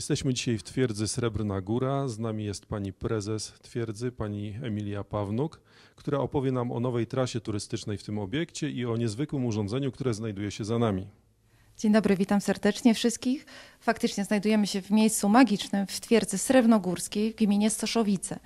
Jesteśmy dzisiaj w twierdzy Srebrna Góra. Z nami jest pani prezes twierdzy, pani Emilia Pawnuk, która opowie nam o nowej trasie turystycznej w tym obiekcie i o niezwykłym urządzeniu, które znajduje się za nami. Dzień dobry, witam serdecznie wszystkich faktycznie znajdujemy się w miejscu magicznym w twierdzy srewnogórskiej w gminie Stoszowice.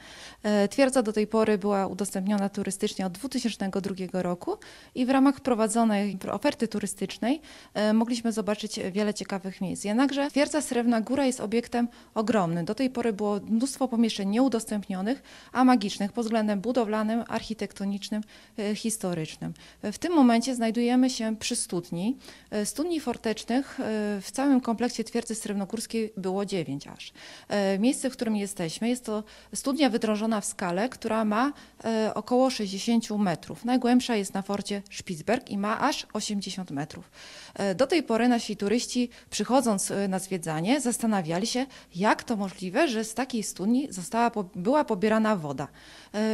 E, twierdza do tej pory była udostępniona turystycznie od 2002 roku i w ramach prowadzonej oferty turystycznej e, mogliśmy zobaczyć wiele ciekawych miejsc. Jednakże twierdza Srebrna Góra jest obiektem ogromnym. Do tej pory było mnóstwo pomieszczeń nieudostępnionych, a magicznych pod względem budowlanym, architektonicznym, e, historycznym. W tym momencie znajdujemy się przy studni. Studni fortecznych w całym kompleksie twierdzy ulicy Srebrnogórskiej było dziewięć aż. E, miejsce, w którym jesteśmy, jest to studnia wydrążona w skale, która ma e, około 60 metrów. Najgłębsza jest na forcie Spitsberg i ma aż 80 metrów. E, do tej pory nasi turyści, przychodząc na zwiedzanie, zastanawiali się, jak to możliwe, że z takiej studni została, była pobierana woda.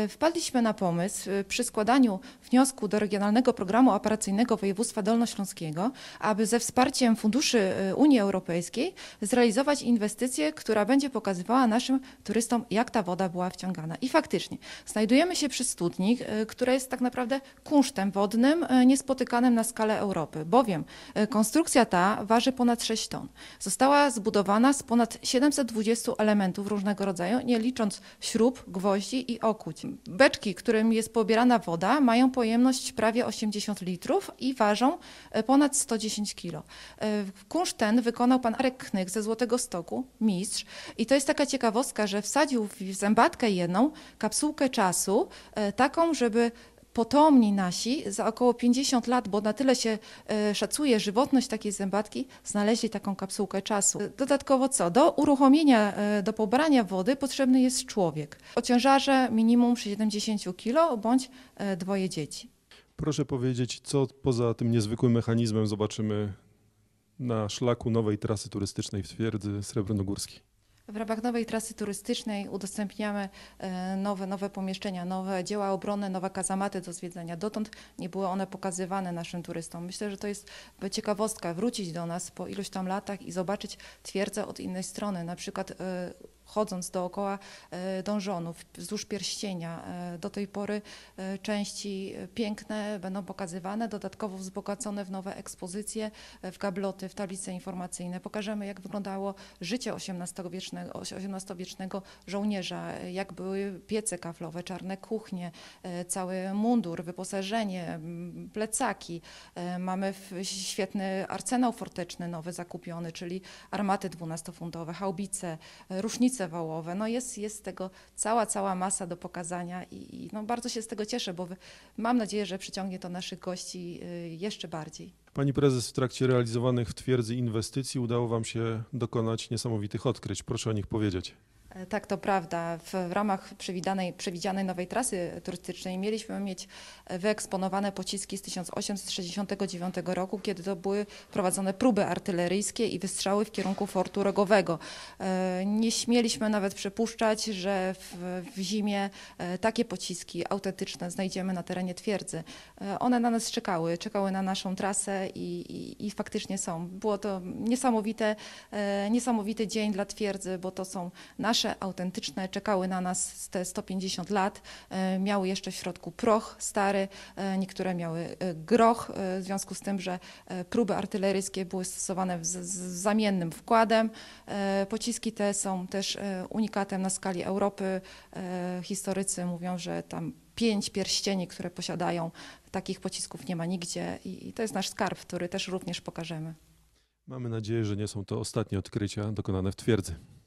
Wpadliśmy na pomysł przy składaniu wniosku do Regionalnego Programu Operacyjnego Województwa Dolnośląskiego, aby ze wsparciem funduszy Unii Europejskiej Polskiej zrealizować inwestycję, która będzie pokazywała naszym turystom, jak ta woda była wciągana. I faktycznie, znajdujemy się przy studni, e, która jest tak naprawdę kunsztem wodnym e, niespotykanym na skalę Europy, bowiem e, konstrukcja ta waży ponad 6 ton. Została zbudowana z ponad 720 elementów różnego rodzaju, nie licząc śrub, gwoździ i okuć. Beczki, którym jest pobierana woda, mają pojemność prawie 80 litrów i ważą ponad 110 kg. Kunsz ten wykonał pan Arek Marek ze Złotego Stoku, mistrz. I to jest taka ciekawostka, że wsadził w zębatkę jedną kapsułkę czasu, e, taką, żeby potomni nasi za około 50 lat, bo na tyle się e, szacuje żywotność takiej zębatki, znaleźli taką kapsułkę czasu. Dodatkowo co? Do uruchomienia, e, do pobrania wody potrzebny jest człowiek. O ciężarze minimum 70 kg bądź dwoje dzieci. Proszę powiedzieć, co poza tym niezwykłym mechanizmem zobaczymy na szlaku nowej trasy turystycznej w twierdzy Srebrnogórskiej. W ramach nowej trasy turystycznej udostępniamy e, nowe, nowe pomieszczenia, nowe dzieła obrony, nowe kazamaty do zwiedzania. Dotąd nie były one pokazywane naszym turystom. Myślę, że to jest ciekawostka wrócić do nas po iluś tam latach i zobaczyć twierdzę od innej strony, na przykład e, chodząc dookoła e, dążonów, wzdłuż pierścienia. E, do tej pory e, części piękne będą pokazywane, dodatkowo wzbogacone w nowe ekspozycje, w gabloty, w tablice informacyjne. Pokażemy, jak wyglądało życie XVIII-wiecznego, XVIII-wiecznego żołnierza, jak były piece kaflowe, czarne kuchnie, cały mundur, wyposażenie, plecaki. Mamy świetny arsenał forteczny nowy zakupiony, czyli armaty 12-funtowe, haubice, rusznice tablice wałowe. No jest, jest tego cała, cała masa do pokazania i, i no bardzo się z tego cieszę, bo mam nadzieję, że przyciągnie to naszych gości y, jeszcze bardziej. Pani prezes, w trakcie realizowanych w twierdzy inwestycji udało Wam się dokonać niesamowitych odkryć. Proszę o nich powiedzieć. E, tak, to prawda. W, ramach przewidzianej, przewidzianej nowej trasy turystycznej mieliśmy mieć e, wyeksponowane pociski z 1869 roku, kiedy to były prowadzone próby artyleryjskie i wystrzały w kierunku fortu rogowego. E, nie śmieliśmy nawet przypuszczać, że w, w zimie takie pociski autentyczne znajdziemy na terenie twierdzy. One na nas czekały, czekały na naszą trasę i, i, i faktycznie są. Było to niesamowite, niesamowity dzień dla twierdzy, bo to są nasze nasze autentyczne czekały na nas te 150 lat, e, miały jeszcze w środku proch stary, e, niektóre miały e, groch, w związku z tym, że próby artyleryjskie były stosowane z, z zamiennym wkładem. Pociski te są też unikatem na skali Europy. Historycy mówią, że tam pięć pierścieni, które posiadają. Takich pocisków nie ma nigdzie i to jest nasz skarb, który też również pokażemy. Mamy nadzieję, że nie są to ostatnie odkrycia dokonane w twierdzy.